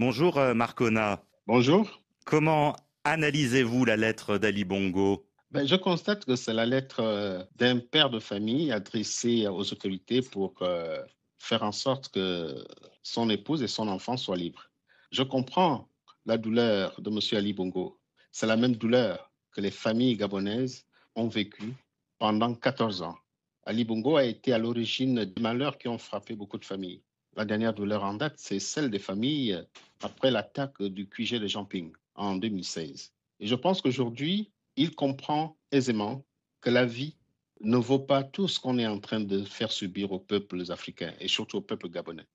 Bonjour euh, Marcona. Bonjour. Comment analysez-vous la lettre d'Ali Bongo ben, je constate que c'est la lettre euh, d'un père de famille adressée aux autorités pour euh, faire en sorte que son épouse et son enfant soient libres. Je comprends la douleur de M. Ali Bongo. C'est la même douleur que les familles gabonaises ont vécue pendant 14 ans. Ali Bongo a été à l'origine des malheurs qui ont frappé beaucoup de familles. La dernière douleur en date, c'est celle des familles euh, après l'attaque euh, du QG de Jamping en 2016. Et je pense qu'aujourd'hui, il comprend aisément que la vie ne vaut pas tout ce qu'on est en train de faire subir aux peuples africains et surtout aux peuples gabonais.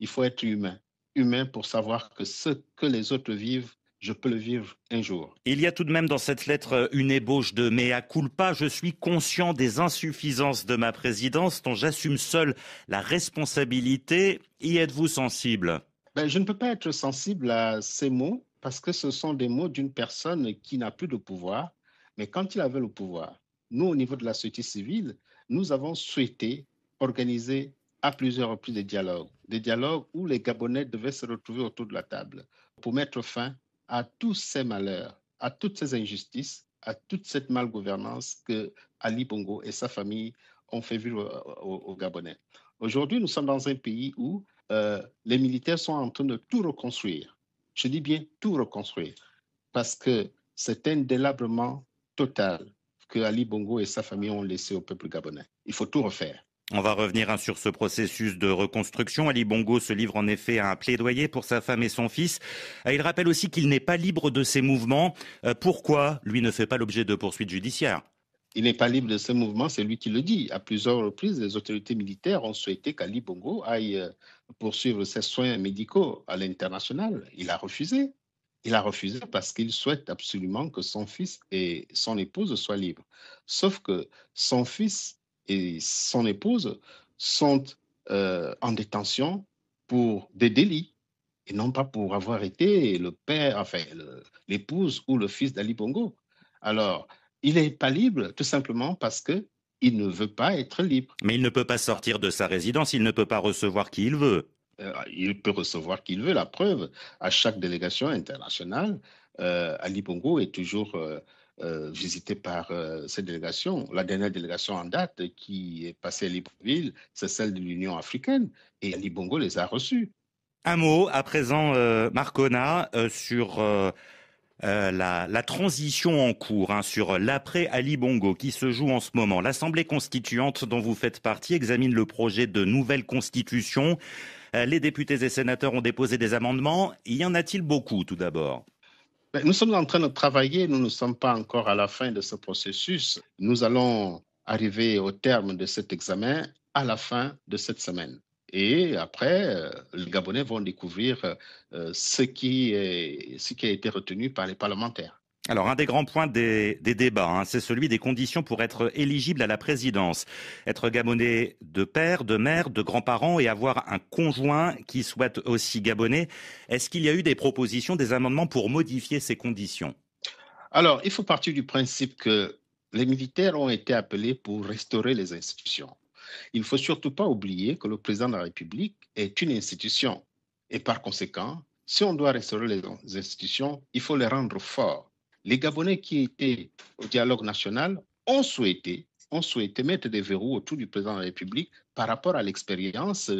Il faut être humain, humain pour savoir que ce que les autres vivent je peux le vivre un jour. Il y a tout de même dans cette lettre euh, une ébauche de mea culpa. Je suis conscient des insuffisances de ma présidence dont j'assume seule la responsabilité. Y êtes-vous sensible ben, Je ne peux pas être sensible à ces mots parce que ce sont des mots d'une personne qui n'a plus de pouvoir. Mais quand il avait le pouvoir, nous, au niveau de la société civile, nous avons souhaité organiser à plusieurs reprises des dialogues, des dialogues où les Gabonais devaient se retrouver autour de la table pour mettre fin à tous ces malheurs, à toutes ces injustices, à toute cette malgouvernance que Ali Bongo et sa famille ont fait vivre aux, Gabonais. Aujourd'hui, nous sommes dans un pays où euh, les militaires sont en train de tout reconstruire. Je dis bien tout reconstruire, parce que c'est un délabrement total que Ali Bongo et sa famille ont laissé au peuple gabonais. Il faut tout refaire. On va revenir hein, sur ce processus de reconstruction. Ali Bongo se livre en effet à un plaidoyer pour sa femme et son fils. Il rappelle aussi qu'il n'est pas libre de ses mouvements. Euh, pourquoi lui ne fait pas l'objet de poursuites judiciaires il n'est pas libre de ses mouvements, c'est lui qui le dit. À plusieurs reprises, les autorités militaires ont souhaité qu'Ali Bongo aille euh, poursuivre ses soins médicaux à l'international. Il a refusé. Il a refusé parce qu'il souhaite absolument que son fils et son épouse soient libres. Sauf que son fils et son épouse sont euh, en détention pour des délits et non pas pour avoir été le père, enfin l'épouse ou le fils d'Ali Bongo. Alors, il n'est pas libre tout simplement parce que il ne veut pas être libre. Mais il ne peut pas sortir de sa résidence, il ne peut pas recevoir qui il veut. Euh, il peut recevoir qui il veut. La preuve, à chaque délégation internationale, euh, Ali Bongo est toujours euh, visitée par euh, cette délégation. La dernière délégation en date qui est passée à Libreville, c'est celle de l'Union africaine et Ali Bongo les a reçus. Un mot à présent, euh, Marcona, sur la, transition en cours hein, sur l'après Ali Bongo qui se joue en ce moment. L'Assemblée constituante dont vous faites partie examine le projet de nouvelle constitution. les députés et sénateurs ont déposé des amendements. Y en a-t-il beaucoup tout d'abord ben, nous sommes en train de travailler, nous ne sommes pas encore à la fin de ce processus. Nous allons arriver au terme de cet examen à la fin de cette semaine. Et après, euh, les Gabonais vont découvrir euh, ce qui, ce qui a été retenu par les parlementaires. Alors, un des grands points des, débats, hein, c'est celui des conditions pour être éligible à la présidence. Être gabonais de père, de mère, de grands-parents et avoir un conjoint qui souhaite aussi gabonais. Est-ce qu'il y a eu des propositions, des amendements pour modifier ces conditions Alors, il faut partir du principe que les militaires ont été appelés pour restaurer les institutions. Il ne faut surtout pas oublier que le président de la République est une institution. Et par conséquent, si on doit restaurer les institutions, il faut les rendre forts les Gabonais qui étaient au dialogue national ont souhaité, ont souhaité mettre des verrous autour du président de la République par rapport à l'expérience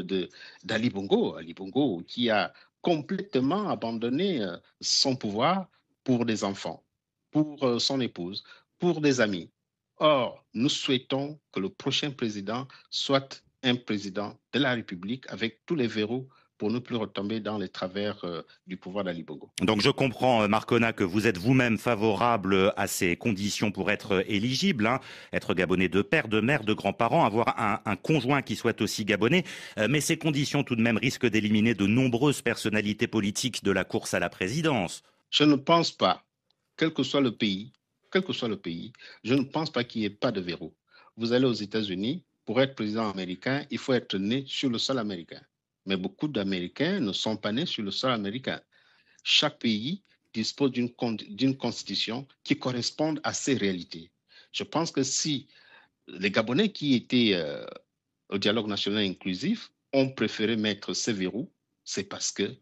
d'Ali Bongo. Ali Bongo qui a complètement abandonné euh, son pouvoir pour des enfants, pour euh, son épouse, pour des amis. Or, nous souhaitons que le prochain président soit un président de la République avec tous les verrous pour ne plus retomber dans les travers euh, du pouvoir d'Ali Donc je comprends, euh, Marcona, que vous êtes vous-même favorable euh, à ces conditions pour être éligible, hein, être gabonais de père, de mère, de grands-parents, avoir un, conjoint qui soit aussi gabonais, mais ces conditions tout de même risquent d'éliminer de nombreuses personnalités politiques de la course à la présidence. Je ne pense pas, quel que soit le pays, quel que soit le pays, je ne pense pas qu'il n'y ait pas de verrou. Vous allez aux États-Unis, pour être président américain, il faut être né sur le sol américain. Mais beaucoup d'Américains ne sont pas nés sur le sol américain. Chaque pays dispose d'une constitution qui correspond à ses réalités. Je pense que si les Gabonais qui étaient euh, au dialogue national inclusif ont préféré mettre ces verrous, c'est parce que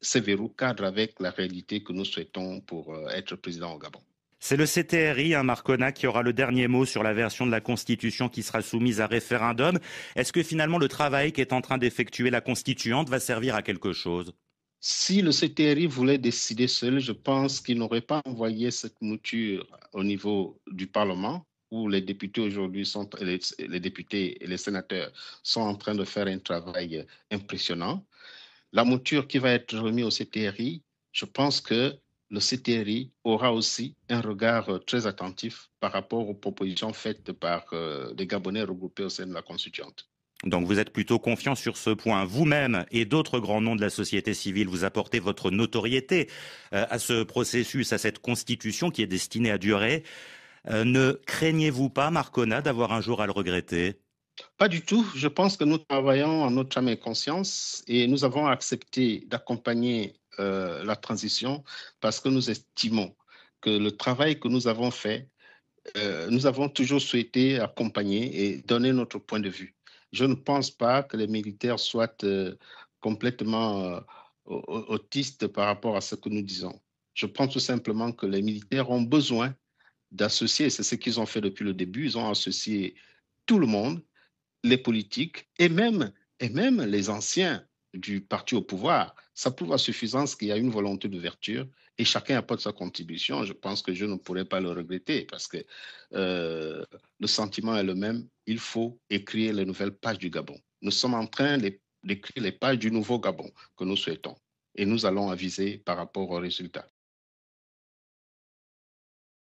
ces verrous cadrent avec la réalité que nous souhaitons pour euh, être président au Gabon. C'est le CTRI, un hein, Marcona, qui aura le dernier mot sur la version de la Constitution qui sera soumise à référendum. Est-ce que finalement le travail qu'est en train d'effectuer la Constituante va servir à quelque chose si le CTRI voulait décider seul, je pense qu'il n'aurait pas envoyé cette mouture au niveau du Parlement, où les députés aujourd'hui sont, les, députés et les sénateurs sont en train de faire un travail impressionnant. La mouture qui va être remise au CTRI, je pense que le CTRI aura aussi un regard euh, très attentif par rapport aux propositions faites par euh, les Gabonais regroupés au sein de la constituante. Donc vous êtes plutôt confiant sur ce point. Vous-même et d'autres grands noms de la société civile, vous apportez votre notoriété euh, à ce processus, à cette constitution qui est destinée à durer. Ne craignez-vous pas, Marcona, d'avoir un jour à le regretter pas du tout. Je pense que nous travaillons en notre âme et conscience et nous avons accepté d'accompagner euh, la transition parce que nous estimons que le travail que nous avons fait, euh, nous avons toujours souhaité accompagner et donner notre point de vue. Je ne pense pas que les militaires soient euh, complètement autistes par rapport à ce que nous disons. Je pense tout simplement que les militaires ont besoin d'associer, c'est ce qu'ils ont fait depuis le début, ils ont associé tout le monde, les politiques et même, et même les anciens du parti au pouvoir. Ça prouve à suffisance qu'il y a une volonté d'ouverture et chacun apporte sa contribution. Je pense que je ne pourrais pas le regretter parce que euh, le sentiment est le même. Il faut écrire les nouvelles pages du Gabon. Nous sommes en train d'écrire les pages du nouveau Gabon que nous souhaitons et nous allons aviser par rapport aux résultats.